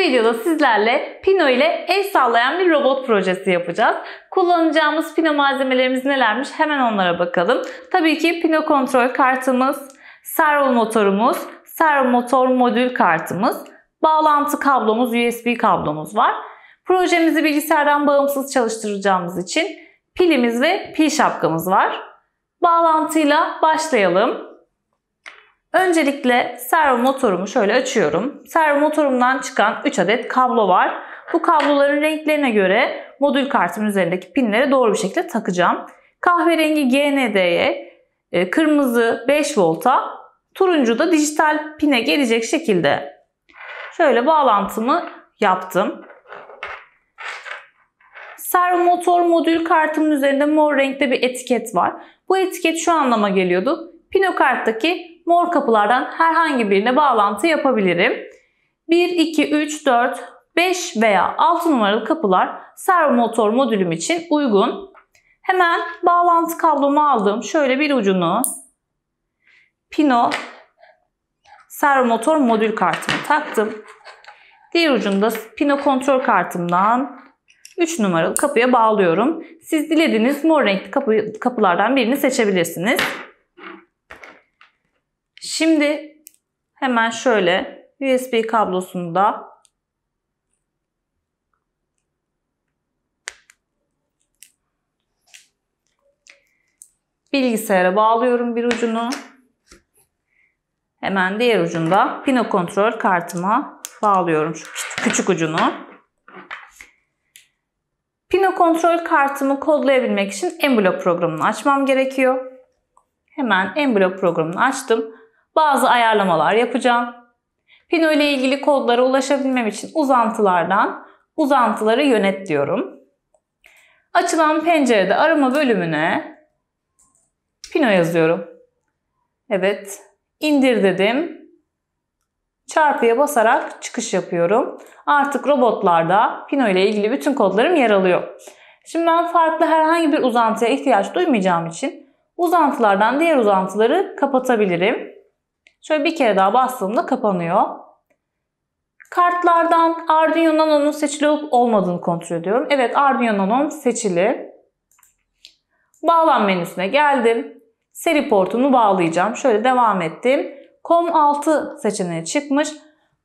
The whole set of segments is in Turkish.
videoda sizlerle Pino ile el sallayan bir robot projesi yapacağız. Kullanacağımız Pino malzemelerimiz nelermiş hemen onlara bakalım. Tabii ki Pino kontrol kartımız, servo motorumuz, servo motor modül kartımız, bağlantı kablomuz, USB kablomuz var. Projemizi bilgisayardan bağımsız çalıştıracağımız için pilimiz ve pil şapkamız var. Bağlantıyla başlayalım. Öncelikle servo motorumu şöyle açıyorum. Servo motorumdan çıkan 3 adet kablo var. Bu kabloların renklerine göre modül kartımın üzerindeki pinlere doğru bir şekilde takacağım. Kahverengi GND'ye, e, kırmızı 5 volta, turuncu da dijital pine gelecek şekilde şöyle bağlantımı yaptım. Servo motor modül kartımın üzerinde mor renkte bir etiket var. Bu etiket şu anlama geliyordu. Pinokart'taki mor kapılardan herhangi birine bağlantı yapabilirim. 1, 2, 3, 4, 5 veya 6 numaralı kapılar servo motor modülüm için uygun. Hemen bağlantı kablomu aldım. Şöyle bir ucunu pino servo motor modül kartımı taktım. Diğer ucunda pino kontrol kartımdan 3 numaralı kapıya bağlıyorum. Siz dilediğiniz mor renkli kapı, kapılardan birini seçebilirsiniz. Şimdi hemen şöyle USB kablosunu da bilgisayara bağlıyorum bir ucunu. Hemen diğer ucunda pino kontrol kartıma bağlıyorum şu küçük ucunu. Pino kontrol kartımı kodlayabilmek için Enblock programını açmam gerekiyor. Hemen Enblock programını açtım bazı ayarlamalar yapacağım. Pino ile ilgili kodlara ulaşabilmem için uzantılardan uzantıları yönet diyorum. Açılan pencerede arama bölümüne Pino yazıyorum. Evet, indir dedim. Çarpıya basarak çıkış yapıyorum. Artık robotlarda Pino ile ilgili bütün kodlarım yer alıyor. Şimdi ben farklı herhangi bir uzantıya ihtiyaç duymayacağım için uzantılardan diğer uzantıları kapatabilirim. Şöyle bir kere daha bastığımda kapanıyor. Kartlardan Arduino Nano'nun seçili olup olmadığını kontrol ediyorum. Evet Arduino Nano seçili. Bağlan menüsüne geldim. Seri portunu bağlayacağım. Şöyle devam ettim. COM6 seçeneği çıkmış.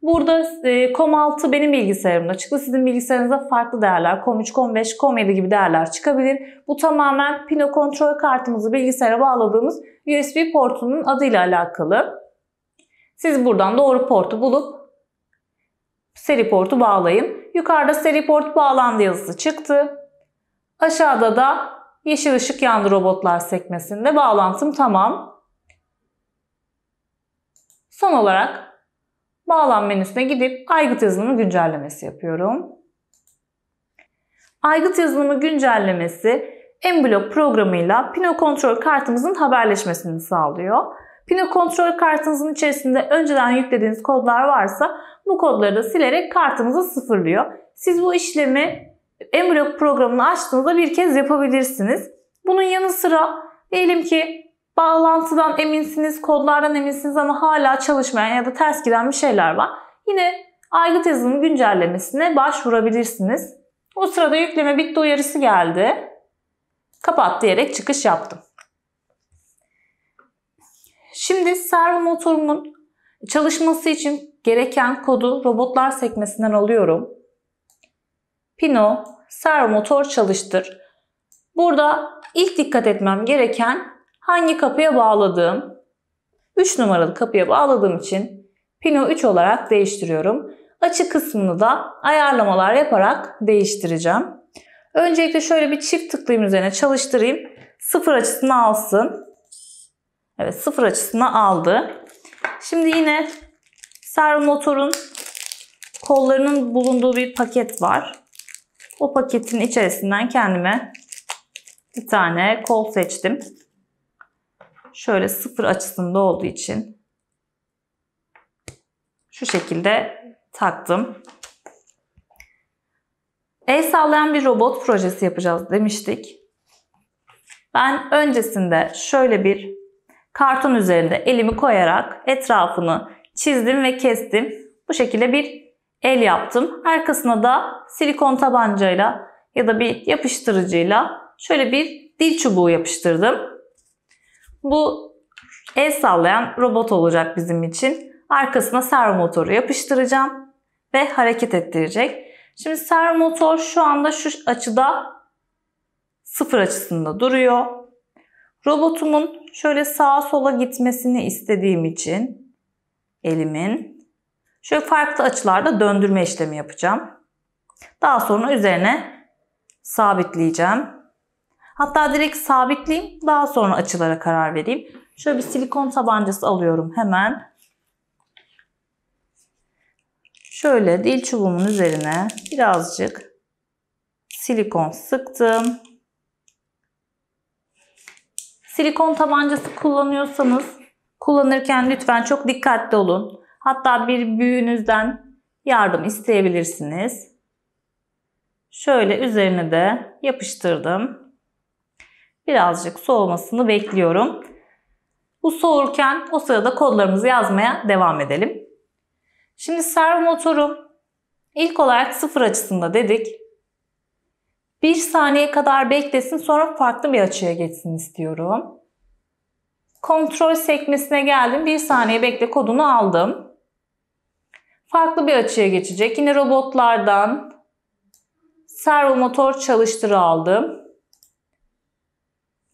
Burada e, COM6 benim bilgisayarımda çıktı. Sizin bilgisayarınızda farklı değerler COM3, COM5, COM7 gibi değerler çıkabilir. Bu tamamen pino kontrol kartımızı bilgisayara bağladığımız USB portunun adıyla alakalı. Siz buradan doğru portu bulup seri portu bağlayın. Yukarıda seri port bağlandı yazısı çıktı. Aşağıda da yeşil ışık yandı robotlar sekmesinde bağlantım tamam. Son olarak bağlan menüsüne gidip aygıt yazılımı güncellemesi yapıyorum. Aygıt yazılımı güncellemesi mBlock programıyla Pino kontrol kartımızın haberleşmesini sağlıyor. Pino kontrol kartınızın içerisinde önceden yüklediğiniz kodlar varsa bu kodları da silerek kartınızı sıfırlıyor. Siz bu işlemi Envelope programını açtığınızda bir kez yapabilirsiniz. Bunun yanı sıra diyelim ki bağlantıdan eminsiniz, kodlardan eminsiniz ama hala çalışmayan ya da ters giden bir şeyler var. Yine aygıt yazılımı güncellemesine başvurabilirsiniz. O sırada yükleme bitti uyarısı geldi. Kapat diyerek çıkış yaptım. Şimdi servo motorumun çalışması için gereken kodu robotlar sekmesinden alıyorum. Pino servo motor çalıştır. Burada ilk dikkat etmem gereken hangi kapıya bağladığım. 3 numaralı kapıya bağladığım için Pino 3 olarak değiştiriyorum. Açı kısmını da ayarlamalar yaparak değiştireceğim. Öncelikle şöyle bir çift tıklayayım üzerine çalıştırayım. Sıfır açısını alsın. Evet sıfır açısına aldı. Şimdi yine servo motorun kollarının bulunduğu bir paket var. O paketin içerisinden kendime bir tane kol seçtim. Şöyle sıfır açısında olduğu için şu şekilde taktım. El sallayan bir robot projesi yapacağız demiştik. Ben öncesinde şöyle bir karton üzerinde elimi koyarak etrafını çizdim ve kestim. Bu şekilde bir el yaptım. Arkasına da silikon tabancayla ya da bir yapıştırıcıyla şöyle bir dil çubuğu yapıştırdım. Bu el sallayan robot olacak bizim için. Arkasına servo motoru yapıştıracağım ve hareket ettirecek. Şimdi servo motor şu anda şu açıda sıfır açısında duruyor. Robotumun şöyle sağa sola gitmesini istediğim için elimin şöyle farklı açılarda döndürme işlemi yapacağım. Daha sonra üzerine sabitleyeceğim. Hatta direkt sabitleyeyim. Daha sonra açılara karar vereyim. Şöyle bir silikon tabancası alıyorum hemen. Şöyle dil çubuğumun üzerine birazcık silikon sıktım. Silikon tabancası kullanıyorsanız kullanırken lütfen çok dikkatli olun. Hatta bir büyüğünüzden yardım isteyebilirsiniz. Şöyle üzerine de yapıştırdım. Birazcık soğumasını bekliyorum. Bu soğurken o sırada kodlarımızı yazmaya devam edelim. Şimdi servo motorum ilk olarak sıfır açısında dedik. Bir saniye kadar beklesin sonra farklı bir açıya geçsin istiyorum. Kontrol sekmesine geldim. bir saniye bekle kodunu aldım. Farklı bir açıya geçecek. Yine robotlardan servo motor çalıştırı aldım.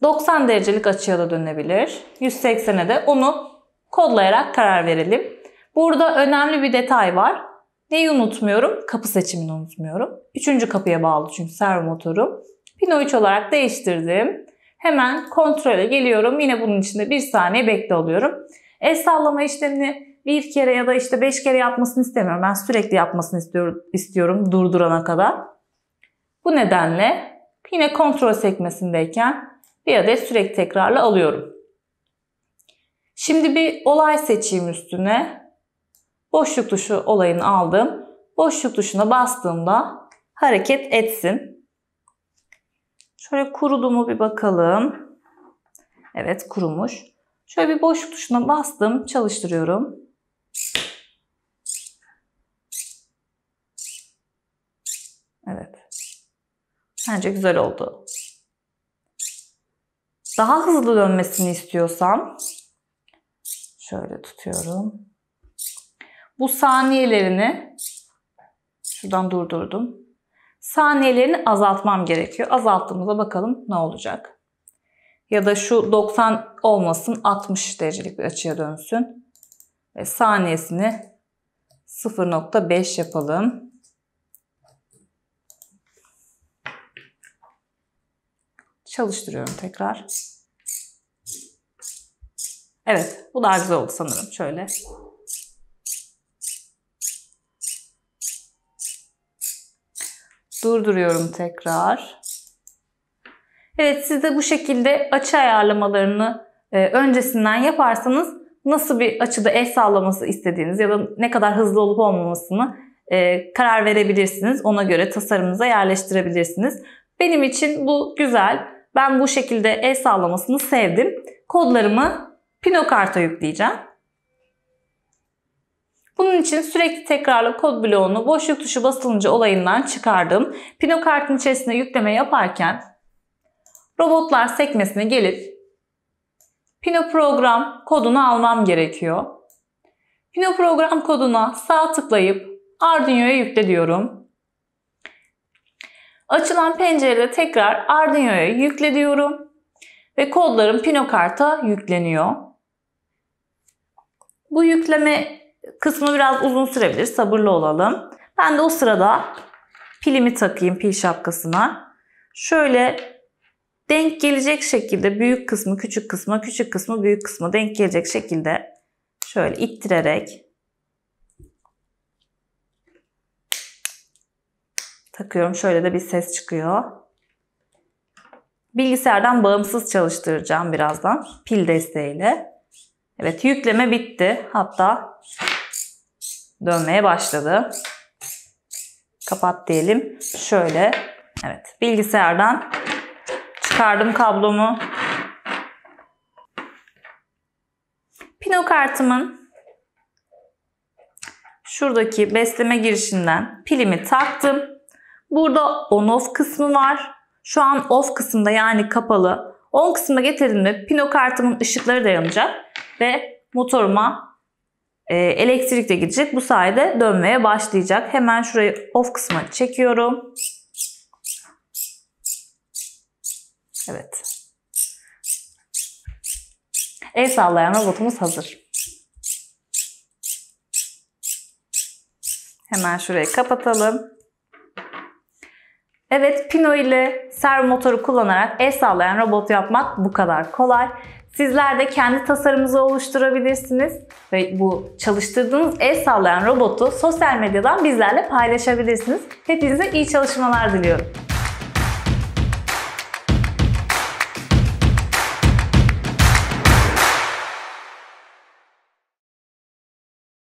90 derecelik açıya da dönebilir. 180'e de onu kodlayarak karar verelim. Burada önemli bir detay var. Neyi unutmuyorum? Kapı seçimini unutmuyorum. Üçüncü kapıya bağlı çünkü servo motorum. Pino 3 olarak değiştirdim. Hemen kontrole geliyorum. Yine bunun içinde bir saniye bekle alıyorum. El sallama işlemini bir kere ya da işte beş kere yapmasını istemiyorum. Ben sürekli yapmasını istiyorum, istiyorum durdurana kadar. Bu nedenle yine kontrol sekmesindeyken bir adet sürekli tekrarla alıyorum. Şimdi bir olay seçeyim üstüne boşluk tuşu olayını aldım. Boşluk tuşuna bastığımda hareket etsin. Şöyle kurudu mu bir bakalım. Evet kurumuş. Şöyle bir boşluk tuşuna bastım. Çalıştırıyorum. Evet. Bence güzel oldu. Daha hızlı dönmesini istiyorsam şöyle tutuyorum bu saniyelerini şuradan durdurdum. Saniyelerini azaltmam gerekiyor. Azalttığımızda bakalım ne olacak. Ya da şu 90 olmasın 60 derecelik bir açıya dönsün. Ve saniyesini 0.5 yapalım. Çalıştırıyorum tekrar. Evet bu daha güzel oldu sanırım. Şöyle Durduruyorum tekrar. Evet siz de bu şekilde açı ayarlamalarını e, öncesinden yaparsanız nasıl bir açıda el sağlaması istediğiniz ya da ne kadar hızlı olup olmamasını e, karar verebilirsiniz. Ona göre tasarımınıza yerleştirebilirsiniz. Benim için bu güzel. Ben bu şekilde el sağlamasını sevdim. Kodlarımı Pinokart'a yükleyeceğim. Bunun için sürekli tekrarlı kod bloğunu boşluk tuşu basılınca olayından çıkardım. Pino kartın içerisine yükleme yaparken robotlar sekmesine gelip Pino program kodunu almam gerekiyor. Pino program koduna sağ tıklayıp Arduino'ya yükle diyorum. Açılan pencerede tekrar Arduino'ya yükle diyorum ve kodlarım Pino karta yükleniyor. Bu yükleme Kısmı biraz uzun sürebilir. Sabırlı olalım. Ben de o sırada pilimi takayım pil şapkasına. Şöyle denk gelecek şekilde büyük kısmı küçük kısmı, küçük kısmı büyük kısmı denk gelecek şekilde şöyle ittirerek takıyorum. Şöyle de bir ses çıkıyor. Bilgisayardan bağımsız çalıştıracağım birazdan pil desteğiyle. Evet yükleme bitti. Hatta dönmeye başladı. Kapat diyelim. Şöyle evet bilgisayardan çıkardım kablomu. Pino kartımın şuradaki besleme girişinden pilimi taktım. Burada on off kısmı var. Şu an off kısımda yani kapalı. On kısmına getirdiğimde pino kartımın ışıkları da yanacak ve motoruma e, elektrik de gidecek. Bu sayede dönmeye başlayacak. Hemen şurayı off kısmına çekiyorum. Evet. El sallayan robotumuz hazır. Hemen şurayı kapatalım. Evet, pino ile servo motoru kullanarak el sağlayan robot yapmak bu kadar kolay. Sizler de kendi tasarımınızı oluşturabilirsiniz ve bu çalıştırdığınız el sallayan robotu sosyal medyadan bizlerle paylaşabilirsiniz. Hepinize iyi çalışmalar diliyorum.